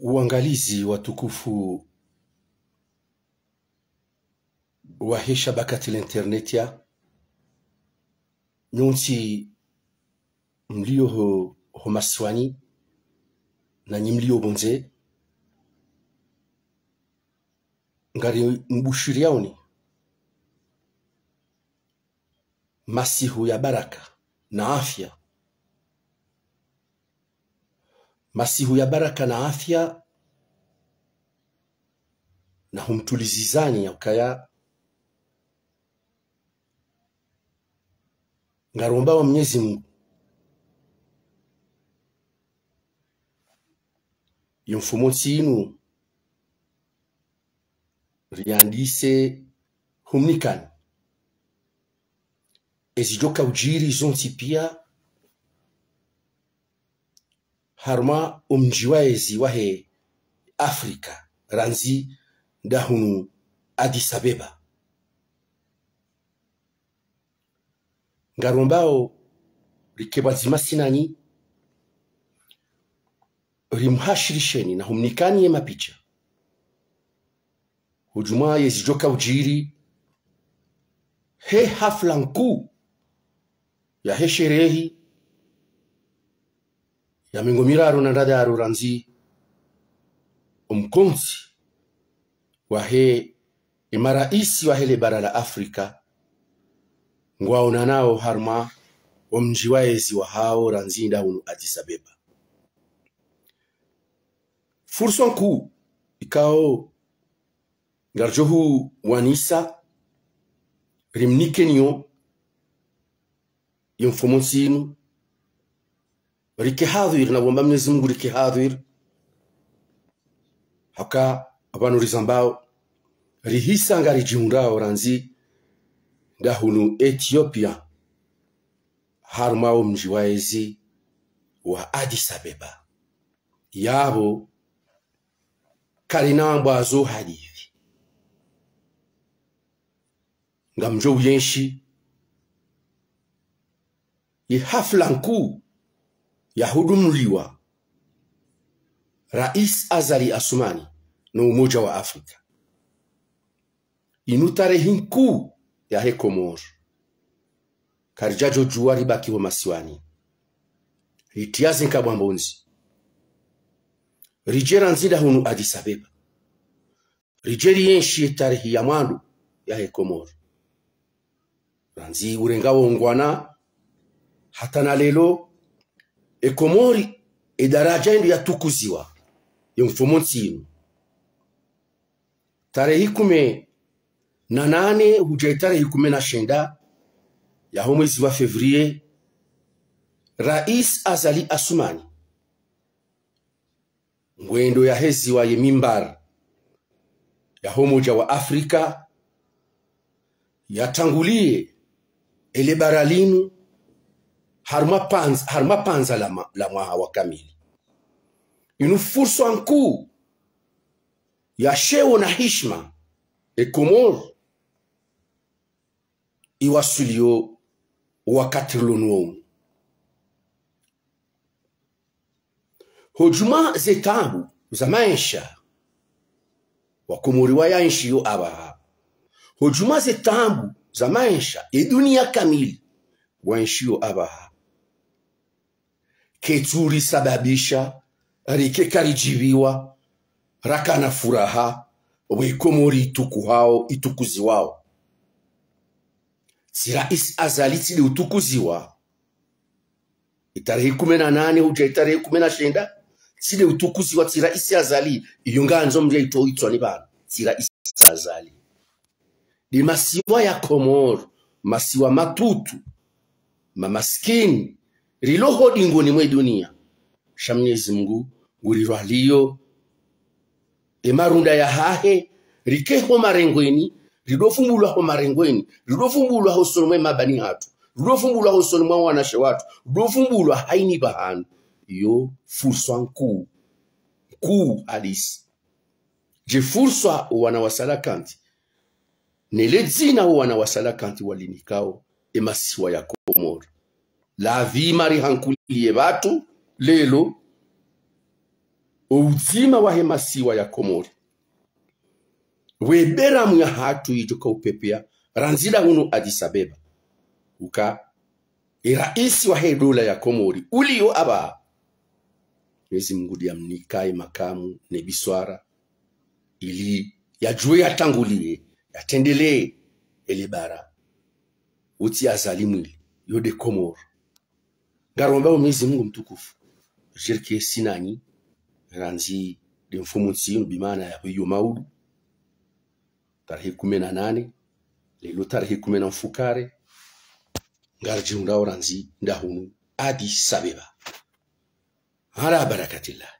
uangalizi tukufu wa hii shabakati l'internet ya nyonsi mlio ho, ho maswani na nyi mlio bonze ngari mbushiriaoni masihu ya baraka na afya masihu ya baraka na afya na humtulizizani yaukaya ngaromba wa mnyezi mungu yomfumo tsinu riandise humnikani ezijoka ujiri zonti pia harma umjiwaezi wahe afrika ranzi dahunu hunu addis abeba ngaro sinani rimhashirisheni na humnikaniye mapicha hujuma yezijoka ujiri he hafla nkuu ya he sherehi yamengo miraro nandade ranzi omukonzi wahe emaraisi wahele bara la afrika ngwaona unanao harma omnji waezi wahao nda unu addis abeba fursa ikao ngarjohu wanisa rimnikenyo yomfomonsinu na naomba mwenyezi mungu likihadhir haka rizambao rihisa rihisanga rijundao ranzi ndahunu ethiopia harmao mji waezi wa adis abeba yabo karinambwazo hadithi nga mjo uyenshi ihafula nkuu yahudumuliwa Rais Azali Asumani na Umoja wa Afrika inu tarehi nkuu ya Komor karijajo jua ribakiwe masiwani ritiaze nkabwambonzi rijera nzida hunu Addis Abeba rijeri yenshi tarehi ya mwandu ya hekomor ranzi urengawongwana hata na lelo ekomori edaraja ino yatukuziwa yomfumunsi ino tarehe ikumi na nane huja tarehe ikumi na shenda ya mwezi wa fevrie rais azali asumani ngwendo ya heziwa yemimbar ya homoja wa afrika yatangulie ele harumapanza harumapanza la, la mwahawa kamili inufurso nkuu ya sheo na hishma ekomoro iwasulio wakatirlonuou hojuma zetabu za maisha wa yanshi yo abaha hojuma zetabu za maisha dunia kamili wa yo abaha sababisha rike likekalijibiwa rakana furaha wekomori ituku hao itukuzi wao sira is azali tsili utukuziwa itarehe kumi na nane huja itarehe kumi na shenda tsile utukuziwa sira isi azali iyo nganzo ito itoitwa ni bantu tsira isi azali ni masiwa ya komoro masiwa matutu mamaskini riloho dingoni mwe dunia sha mnyezi mungu ngulirwa emarunda ya hahe rikeho marengweni ho marengweni ridofumbulwaho soni mwe mabani hatu ho soni mwa wanashe watu ridofumbulwa haini pahanu iyo furswa nkuu ku alisi je furswa wana wasalakanti nele dzina wana kanti walinikao emasiwa ya komori lazima lihankulie batu lelo ouzima wa masiwa ya komori weberamu ya hatu ijo kaupepea ranzira huno adisabeba uka iraisi e wa hedola ya komori ulio aba mwezi mngudi amnikai makamu nebiswara ili yajue yatangulie yatendelee elebara uti mwili yode komori Garombao Mwenyezi Mungu mtukufu. Shirki sinanyi ranzi ni mfumo nsino bi maana ya hiyo maudu tarehe kumi na nane lelo tarehe kumi na mfukare ngarji undao ranzi ndahunu adi sabeba ala barakatillah.